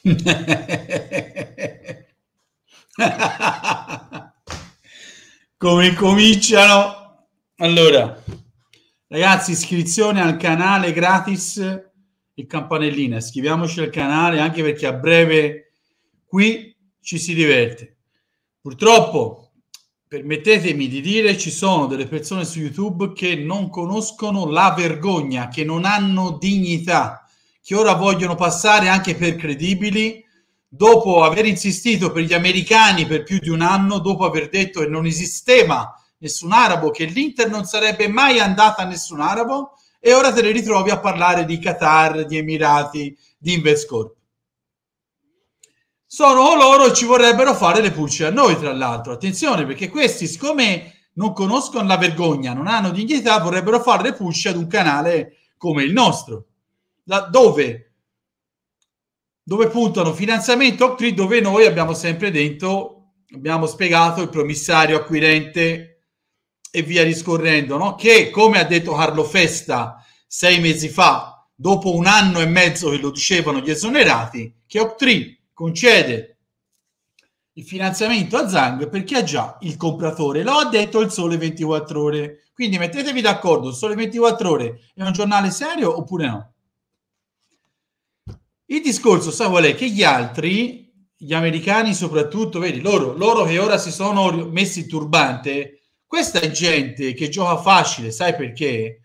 Come cominciano? Allora, ragazzi, iscrizione al canale gratis e campanellina. Iscriviamoci al canale anche perché a breve qui ci si diverte. Purtroppo, permettetemi di dire, ci sono delle persone su YouTube che non conoscono la vergogna, che non hanno dignità che ora vogliono passare anche per credibili, dopo aver insistito per gli americani per più di un anno, dopo aver detto che non esisteva nessun arabo, che l'Inter non sarebbe mai andata a nessun arabo, e ora te ne ritrovi a parlare di Qatar, di Emirati, di Investcorp. Sono loro che ci vorrebbero fare le pulce a noi, tra l'altro. Attenzione, perché questi, siccome non conoscono la vergogna, non hanno dignità, vorrebbero fare le pulce ad un canale come il nostro da dove, dove puntano finanziamento opt dove noi abbiamo sempre dentro, abbiamo spiegato il promissario acquirente e via discorrendo, no? che come ha detto Carlo Festa sei mesi fa, dopo un anno e mezzo che lo dicevano gli esonerati, che opt concede il finanziamento a Zang perché ha già il compratore, lo ha detto il Sole 24 Ore. Quindi mettetevi d'accordo, il Sole 24 Ore è un giornale serio oppure no? Il discorso, sai qual è? Che gli altri, gli americani soprattutto, vedi, loro, loro che ora si sono messi turbante, questa è gente che gioca facile, sai perché?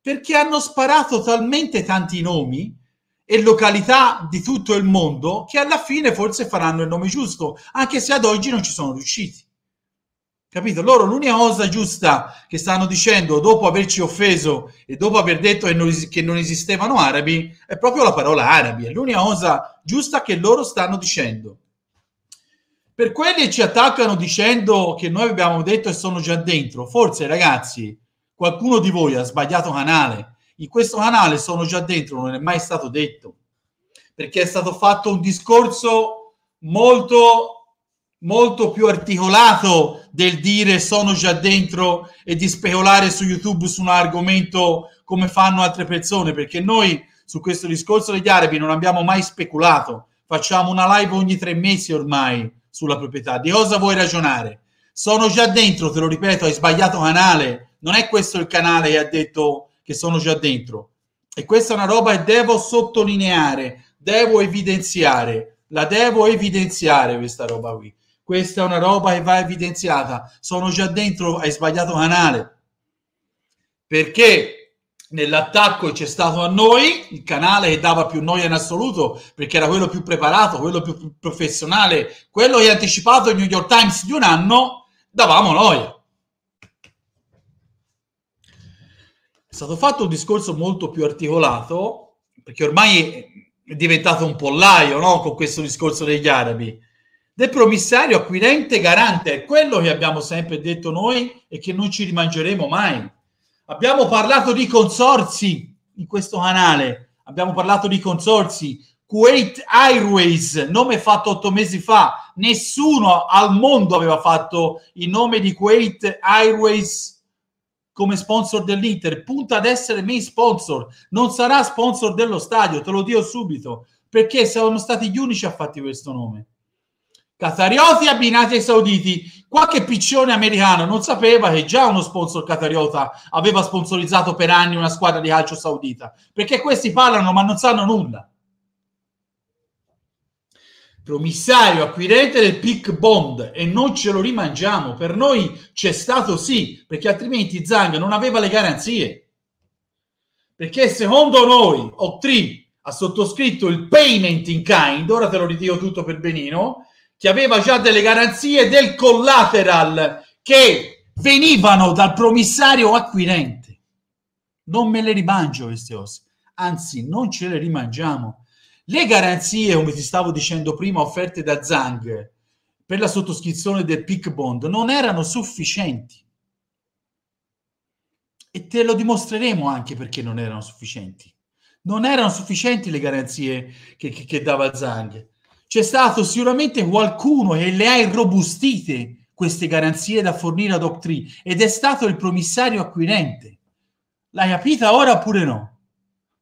Perché hanno sparato talmente tanti nomi e località di tutto il mondo che alla fine forse faranno il nome giusto, anche se ad oggi non ci sono riusciti. Capito? Loro l'unica cosa giusta che stanno dicendo dopo averci offeso e dopo aver detto che non, che non esistevano arabi è proprio la parola arabi, è l'unica cosa giusta che loro stanno dicendo. Per quelli che ci attaccano dicendo che noi abbiamo detto e sono già dentro, forse ragazzi qualcuno di voi ha sbagliato canale, in questo canale sono già dentro, non è mai stato detto, perché è stato fatto un discorso molto, molto più articolato del dire sono già dentro e di speculare su YouTube su un argomento come fanno altre persone, perché noi su questo discorso degli arabi non abbiamo mai speculato. Facciamo una live ogni tre mesi ormai sulla proprietà. Di cosa vuoi ragionare? Sono già dentro, te lo ripeto, hai sbagliato canale. Non è questo il canale che ha detto che sono già dentro. E questa è una roba che devo sottolineare, devo evidenziare, la devo evidenziare questa roba qui. Questa è una roba che va evidenziata. Sono già dentro, hai sbagliato canale. Perché nell'attacco c'è stato a noi il canale che dava più noia in assoluto, perché era quello più preparato, quello più professionale, quello che ha anticipato il New York Times di un anno, davamo noia. È stato fatto un discorso molto più articolato, perché ormai è diventato un pollaio no? con questo discorso degli arabi del promissario acquirente garante, è quello che abbiamo sempre detto noi e che non ci rimangeremo mai. Abbiamo parlato di consorzi in questo canale, abbiamo parlato di consorzi. Kuwait Airways, nome fatto otto mesi fa, nessuno al mondo aveva fatto il nome di Kuwait Airways come sponsor dell'Inter, punta ad essere main sponsor, non sarà sponsor dello stadio, te lo dico subito, perché siamo stati gli unici a farti questo nome Catarioti abbinati ai sauditi. Qualche piccione americano non sapeva che già uno sponsor catariota aveva sponsorizzato per anni una squadra di calcio saudita, perché questi parlano ma non sanno nulla. Promissario acquirente del pick bond e non ce lo rimangiamo. Per noi c'è stato sì, perché altrimenti Zang non aveva le garanzie. Perché secondo noi Octree ha sottoscritto il payment in kind, ora te lo ridico tutto per benino, che aveva già delle garanzie del collateral che venivano dal promissario acquirente. Non me le rimangio queste cose, anzi non ce le rimangiamo. Le garanzie, come ti stavo dicendo prima, offerte da Zang per la sottoscrizione del PIC bond non erano sufficienti. E te lo dimostreremo anche perché non erano sufficienti. Non erano sufficienti le garanzie che, che, che dava Zang c'è stato sicuramente qualcuno che le ha irrobustite queste garanzie da fornire ad Doc ed è stato il promissario acquirente. L'hai capita ora oppure no?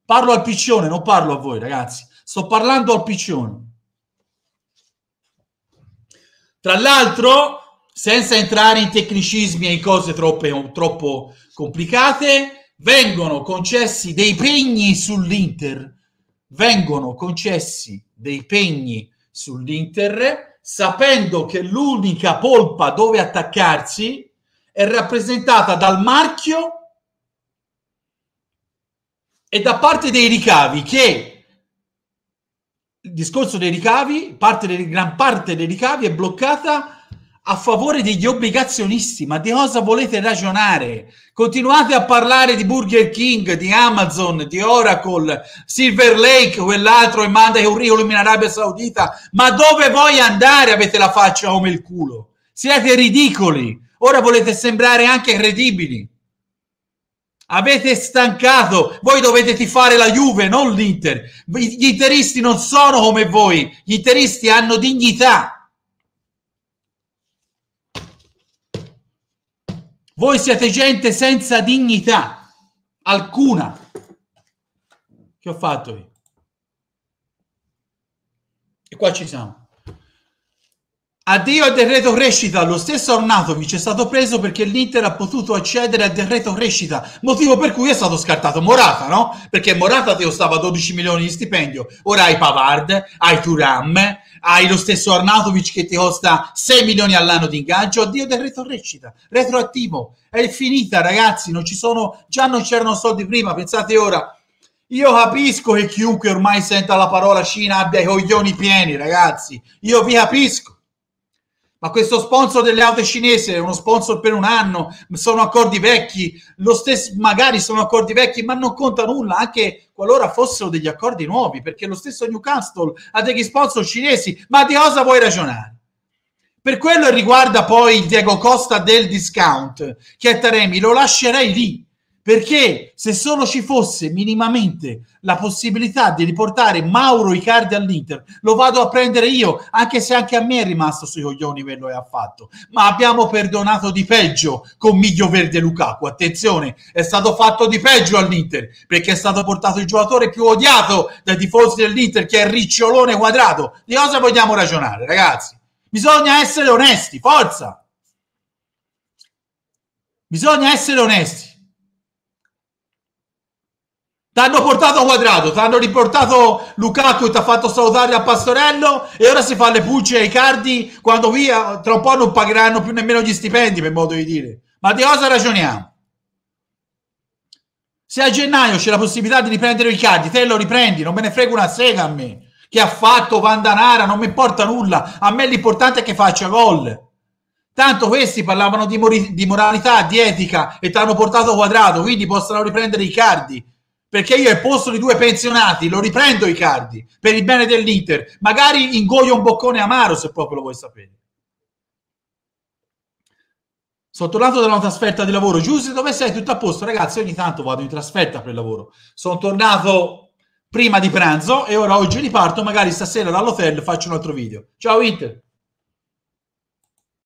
Parlo al piccione, non parlo a voi ragazzi, sto parlando al piccione. Tra l'altro, senza entrare in tecnicismi e in cose troppe, troppo complicate, vengono concessi dei pegni sull'Inter, vengono concessi dei pegni sull'Inter, sapendo che l'unica polpa dove attaccarsi è rappresentata dal marchio e da parte dei ricavi che il discorso dei ricavi, parte del, gran parte dei ricavi è bloccata a favore degli obbligazionisti, ma di cosa volete ragionare? Continuate a parlare di Burger King, di Amazon, di Oracle, Silver Lake, quell'altro e manda curriculum in Arabia Saudita, ma dove vuoi andare? Avete la faccia come il culo. Siete ridicoli. Ora volete sembrare anche credibili. Avete stancato, voi dovete tifare la Juve, non l'Inter. Gli interisti non sono come voi, gli interisti hanno dignità Voi siete gente senza dignità alcuna. Che ho fatto io? E qua ci siamo. Addio al decreto crescita, lo stesso Arnatovic è stato preso perché l'Inter ha potuto accedere al decreto crescita, motivo per cui è stato scartato Morata, no? Perché Morata ti costava 12 milioni di stipendio, ora hai Pavard, hai Turam, hai lo stesso Arnatovic che ti costa 6 milioni all'anno di ingaggio, addio al decreto crescita, retroattivo, è finita ragazzi, non ci sono, già non c'erano soldi prima, pensate ora, io capisco che chiunque ormai senta la parola Cina abbia i coglioni pieni ragazzi, io vi capisco ma questo sponsor delle auto cinese è uno sponsor per un anno, sono accordi vecchi, lo stesso, magari sono accordi vecchi, ma non conta nulla, anche qualora fossero degli accordi nuovi, perché lo stesso Newcastle ha degli sponsor cinesi, ma di cosa vuoi ragionare? Per quello riguarda poi il Diego Costa del discount, che è Taremi, lo lascerei lì, perché se solo ci fosse minimamente la possibilità di riportare Mauro Icardi all'Inter, lo vado a prendere io, anche se anche a me è rimasto sui coglioni quello che ha fatto. Ma abbiamo perdonato di peggio con Miglio Verde Lukaku. Attenzione, è stato fatto di peggio all'Inter, perché è stato portato il giocatore più odiato dai tifosi dell'Inter, che è Ricciolone Quadrato. Di cosa vogliamo ragionare, ragazzi? Bisogna essere onesti, forza! Bisogna essere onesti. T'hanno portato quadrato, t'hanno riportato Lukaku e ti ha fatto salutare a Pastorello e ora si fa le pulce ai cardi quando via eh, tra un po' non pagheranno più nemmeno gli stipendi per modo di dire. Ma di cosa ragioniamo? Se a gennaio c'è la possibilità di riprendere i cardi, te lo riprendi, non me ne frega una sega a me. Che ha fatto Vandanara, non mi importa nulla, a me l'importante è che faccia gol. Tanto questi parlavano di, mori- di moralità, di etica e t'hanno hanno portato quadrato, quindi possono riprendere i cardi perché io al posto di due pensionati lo riprendo Icardi per il bene dell'Inter, magari ingoio un boccone amaro se proprio lo vuoi sapere. Sono tornato da una trasferta di lavoro. Giuseppe dove sei? Tutto a posto, ragazzi. Ogni tanto vado in trasferta per lavoro. Sono tornato prima di pranzo e ora oggi riparto. Magari stasera dall'hotel faccio un altro video. Ciao, Inter.